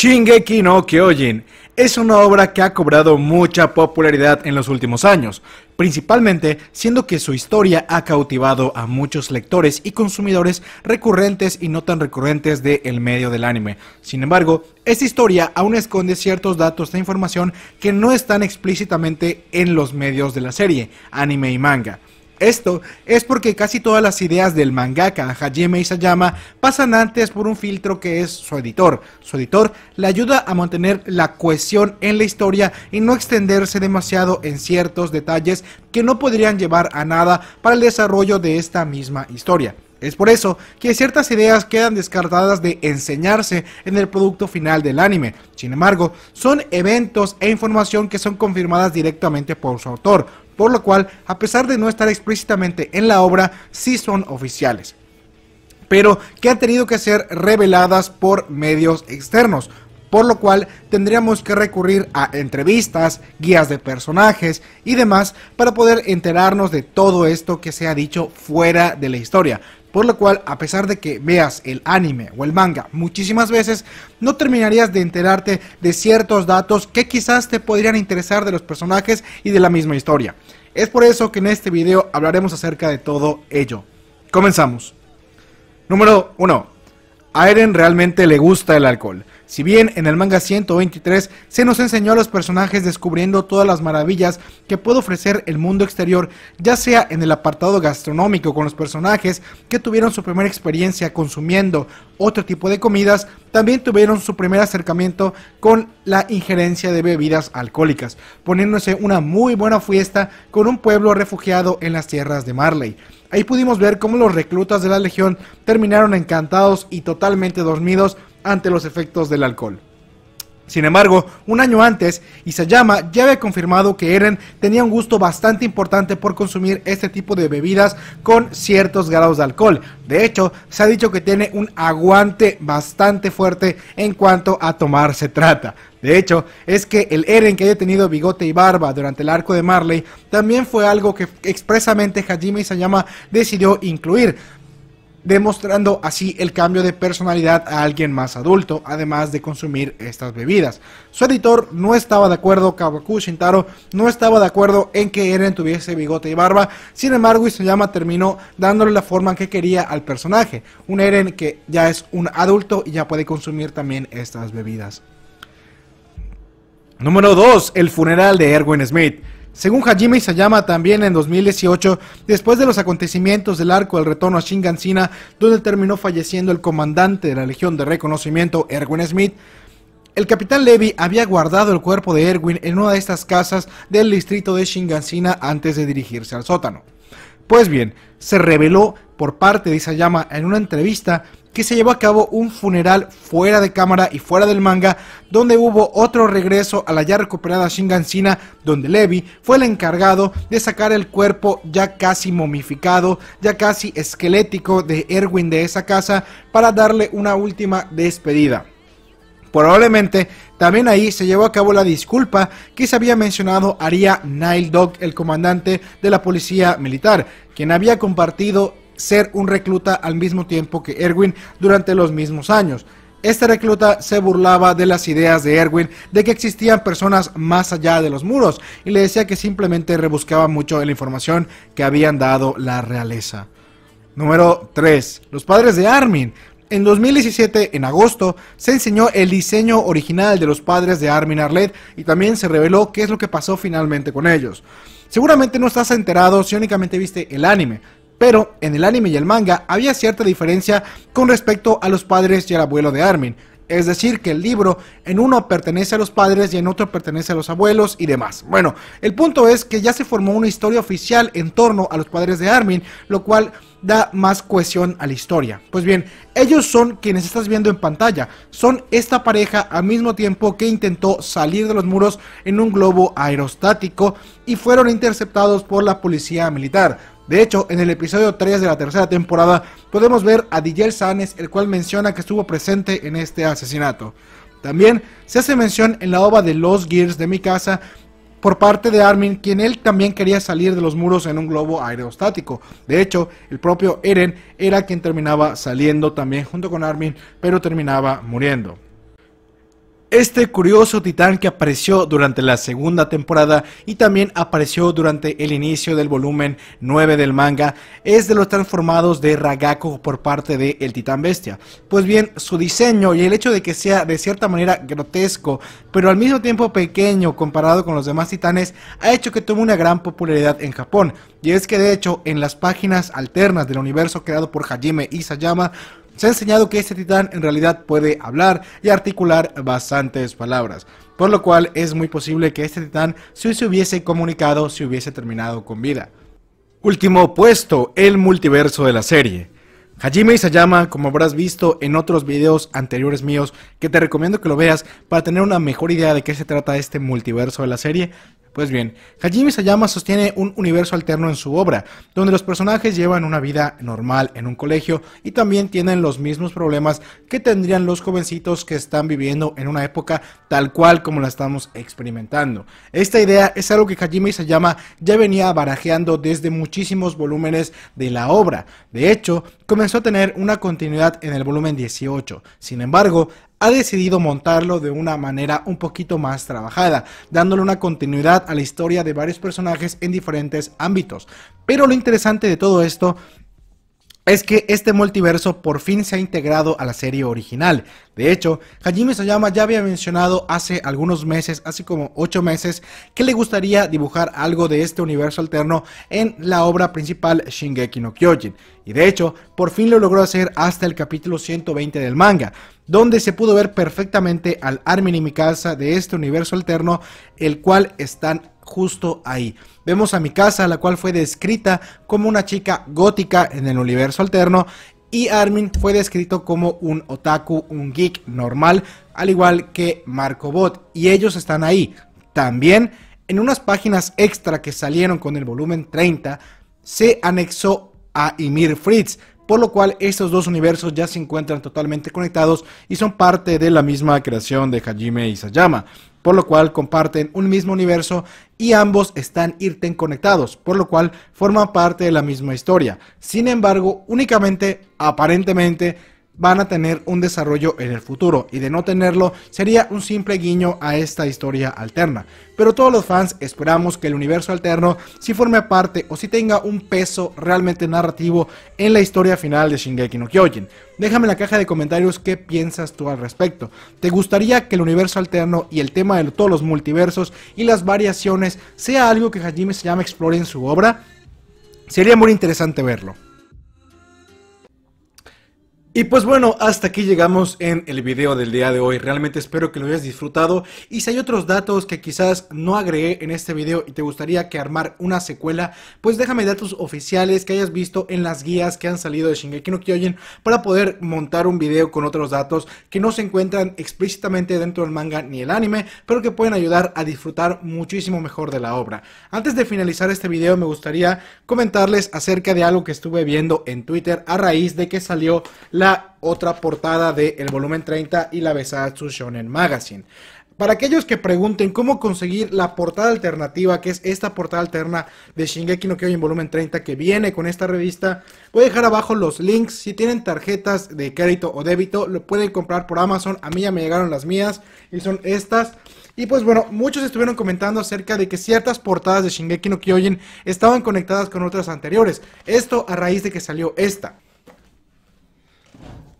Shingeki no Kyojin es una obra que ha cobrado mucha popularidad en los últimos años, principalmente siendo que su historia ha cautivado a muchos lectores y consumidores recurrentes y no tan recurrentes del medio del anime. Sin embargo, esta historia aún esconde ciertos datos de información que no están explícitamente en los medios de la serie, anime y manga. Esto es porque casi todas las ideas del mangaka Hajime Isayama pasan antes por un filtro que es su editor. Su editor le ayuda a mantener la cohesión en la historia y no extenderse demasiado en ciertos detalles que no podrían llevar a nada para el desarrollo de esta misma historia. Es por eso que ciertas ideas quedan descartadas de enseñarse en el producto final del anime. Sin embargo, son eventos e información que son confirmadas directamente por su autor, por lo cual, a pesar de no estar explícitamente en la obra, sí son oficiales pero que han tenido que ser reveladas por medios externos, por lo cual tendríamos que recurrir a entrevistas, guías de personajes y demás para poder enterarnos de todo esto que se ha dicho fuera de la historia. Por lo cual, a pesar de que veas el anime o el manga muchísimas veces, no terminarías de enterarte de ciertos datos que quizás te podrían interesar de los personajes y de la misma historia. Es por eso que en este video hablaremos acerca de todo ello. Comenzamos. Número 1. A Eren realmente le gusta el alcohol. Si bien en el manga 123 se nos enseñó a los personajes descubriendo todas las maravillas que puede ofrecer el mundo exterior, ya sea en el apartado gastronómico con los personajes que tuvieron su primera experiencia consumiendo otro tipo de comidas, también tuvieron su primer acercamiento con la injerencia de bebidas alcohólicas, poniéndose una muy buena fiesta con un pueblo refugiado en las tierras de Marley. Ahí pudimos ver cómo los reclutas de la Legión terminaron encantados y totalmente dormidos ante los efectos del alcohol. Sin embargo, un año antes, Isayama ya había confirmado que Eren tenía un gusto bastante importante por consumir este tipo de bebidas con ciertos grados de alcohol. De hecho, se ha dicho que tiene un aguante bastante fuerte en cuanto a tomar se trata. De hecho, es que el Eren que haya tenido bigote y barba durante el arco de Marley también fue algo que expresamente Hajime Isayama decidió incluir, demostrando así el cambio de personalidad a alguien más adulto, además de consumir estas bebidas. Su editor no estaba de acuerdo, Kawaku Shintaro no estaba de acuerdo en que Eren tuviese bigote y barba, sin embargo Isayama terminó dándole la forma que quería al personaje, un Eren que ya es un adulto y ya puede consumir también estas bebidas. Número 2. El funeral de Erwin Smith. Según Hajime Isayama, también en 2018, después de los acontecimientos del arco del retorno a Shingansina, donde terminó falleciendo el comandante de la Legión de Reconocimiento, Erwin Smith, el capitán Levy había guardado el cuerpo de Erwin en una de estas casas del distrito de Shingansina antes de dirigirse al sótano. Pues bien, se reveló por parte de Isayama en una entrevista que se llevó a cabo un funeral fuera de cámara y fuera del manga, donde hubo otro regreso a la ya recuperada Shingansina, donde Levi fue el encargado de sacar el cuerpo ya casi momificado, ya casi esquelético de Erwin de esa casa, para darle una última despedida. Probablemente también ahí se llevó a cabo la disculpa que se había mencionado haría Nile Dog, el comandante de la policía militar, quien había compartido ser un recluta al mismo tiempo que Erwin durante los mismos años. Este recluta se burlaba de las ideas de Erwin de que existían personas más allá de los muros y le decía que simplemente rebuscaba mucho la información que habían dado la realeza. Número 3. Los padres de Armin. En 2017, en agosto, se enseñó el diseño original de los padres de Armin Arlet y también se reveló qué es lo que pasó finalmente con ellos. Seguramente no estás enterado si únicamente viste el anime, pero en el anime y el manga había cierta diferencia con respecto a los padres y al abuelo de Armin, es decir, que el libro en uno pertenece a los padres y en otro pertenece a los abuelos y demás. Bueno, el punto es que ya se formó una historia oficial en torno a los padres de Armin, lo cual da más cohesión a la historia. Pues bien, ellos son quienes estás viendo en pantalla, son esta pareja al mismo tiempo que intentó salir de los muros en un globo aerostático y fueron interceptados por la policía militar. De hecho, en el episodio 3 de la tercera temporada podemos ver a Digel Sanes, el cual menciona que estuvo presente en este asesinato. También se hace mención en la ova de Los Gears de mi casa por parte de Armin, quien él también quería salir de los muros en un globo aerostático. De hecho, el propio Eren era quien terminaba saliendo también junto con Armin, pero terminaba muriendo. Este curioso titán que apareció durante la segunda temporada y también apareció durante el inicio del volumen 9 del manga es de los transformados de Ragako por parte de el titán bestia. Pues bien, su diseño y el hecho de que sea de cierta manera grotesco pero al mismo tiempo pequeño comparado con los demás titanes ha hecho que tuvo una gran popularidad en Japón y es que de hecho en las páginas alternas del universo creado por Hajime Isayama se ha enseñado que este titán en realidad puede hablar y articular bastantes palabras, por lo cual es muy posible que este titán si se hubiese comunicado si hubiese terminado con vida. Último puesto, el multiverso de la serie. Hajime Isayama, como habrás visto en otros videos anteriores míos, que te recomiendo que lo veas para tener una mejor idea de qué se trata este multiverso de la serie, pues bien, Hajime Sayama sostiene un universo alterno en su obra, donde los personajes llevan una vida normal en un colegio y también tienen los mismos problemas que tendrían los jovencitos que están viviendo en una época tal cual como la estamos experimentando. Esta idea es algo que Hajime Sayama ya venía barajeando desde muchísimos volúmenes de la obra. De hecho, comenzó a tener una continuidad en el volumen 18. Sin embargo, ha decidido montarlo de una manera un poquito más trabajada, dándole una continuidad a la historia de varios personajes en diferentes ámbitos. Pero lo interesante de todo esto es que este multiverso por fin se ha integrado a la serie original. De hecho, Hajime Sayama ya había mencionado hace algunos meses, así como 8 meses, que le gustaría dibujar algo de este universo alterno en la obra principal Shingeki no Kyojin. Y de hecho, por fin lo logró hacer hasta el capítulo 120 del manga, donde se pudo ver perfectamente al Armin y Mikasa de este universo alterno, el cual están justo ahí. Vemos a Mikasa, la cual fue descrita como una chica gótica en el universo alterno, y Armin fue descrito como un otaku, un geek normal, al igual que Marco Bot, y ellos están ahí. También, en unas páginas extra que salieron con el volumen 30, se anexó a Ymir Fritz, por lo cual estos dos universos ya se encuentran totalmente conectados y son parte de la misma creación de Hajime Isayama por lo cual comparten un mismo universo y ambos están irten conectados, por lo cual forman parte de la misma historia. Sin embargo, únicamente, aparentemente, van a tener un desarrollo en el futuro y de no tenerlo sería un simple guiño a esta historia alterna. Pero todos los fans esperamos que el universo alterno si forme parte o si tenga un peso realmente narrativo en la historia final de Shingeki no Kyojin. Déjame en la caja de comentarios qué piensas tú al respecto. ¿Te gustaría que el universo alterno y el tema de todos los multiversos y las variaciones sea algo que Hajime llama explore en su obra? Sería muy interesante verlo. Y pues bueno, hasta aquí llegamos en el video del día de hoy. Realmente espero que lo hayas disfrutado. Y si hay otros datos que quizás no agregué en este video y te gustaría que armar una secuela, pues déjame datos oficiales que hayas visto en las guías que han salido de Shingeki no Kyojin para poder montar un video con otros datos que no se encuentran explícitamente dentro del manga ni el anime, pero que pueden ayudar a disfrutar muchísimo mejor de la obra. Antes de finalizar este video, me gustaría comentarles acerca de algo que estuve viendo en Twitter a raíz de que salió la la otra portada del Volumen 30 y la Besatsu Shonen Magazine. Para aquellos que pregunten cómo conseguir la portada alternativa, que es esta portada alterna de Shingeki no Kyojin volumen 30 que viene con esta revista, voy a dejar abajo los links. Si tienen tarjetas de crédito o débito, lo pueden comprar por Amazon. A mí ya me llegaron las mías y son estas. Y pues bueno, muchos estuvieron comentando acerca de que ciertas portadas de Shingeki no Kyojin estaban conectadas con otras anteriores. Esto a raíz de que salió esta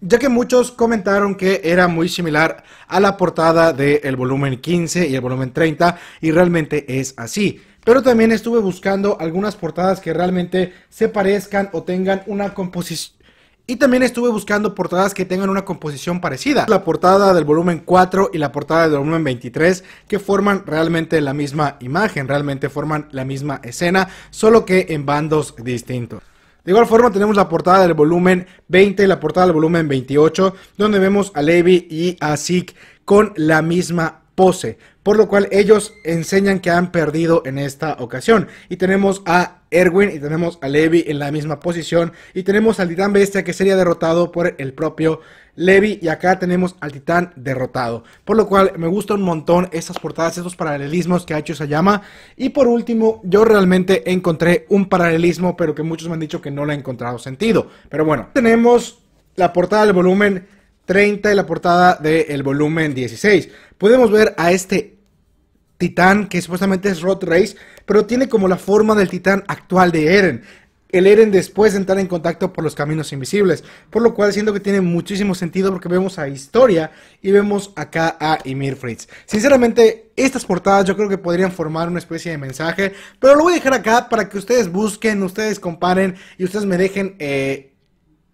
ya que muchos comentaron que era muy similar a la portada del volumen 15 y el volumen 30 y realmente es así. Pero también estuve buscando algunas portadas que realmente se parezcan o tengan una composición y también estuve buscando portadas que tengan una composición parecida. La portada del volumen 4 y la portada del volumen 23 que forman realmente la misma imagen, realmente forman la misma escena, solo que en bandos distintos. De igual forma tenemos la portada del volumen 20 y la portada del volumen 28, donde vemos a Levi y a Zeke con la misma pose, por lo cual ellos enseñan que han perdido en esta ocasión. Y tenemos a Erwin y tenemos a Levi en la misma posición y tenemos al titán bestia que sería derrotado por el propio Levi y acá tenemos al titán derrotado. Por lo cual me gusta un montón esas portadas, esos paralelismos que ha hecho Sayama. Y por último, yo realmente encontré un paralelismo pero que muchos me han dicho que no le ha encontrado sentido. Pero bueno, tenemos la portada del volumen 30 y la portada del volumen 16. Podemos ver a este titán que supuestamente es Rod Race, pero tiene como la forma del titán actual de Eren. El Eren después de entrar en contacto por los caminos invisibles, por lo cual siento que tiene muchísimo sentido porque vemos a Historia y vemos acá a Ymir Fritz. Sinceramente, estas portadas yo creo que podrían formar una especie de mensaje, pero lo voy a dejar acá para que ustedes busquen, ustedes comparen y ustedes me dejen eh,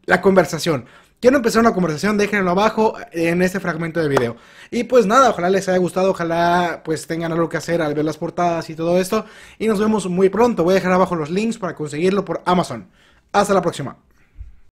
la conversación. Quiero empezar una conversación, déjenlo abajo en este fragmento de video. Y pues nada, ojalá les haya gustado, ojalá pues tengan algo que hacer al ver las portadas y todo esto. Y nos vemos muy pronto. Voy a dejar abajo los links para conseguirlo por Amazon. Hasta la próxima.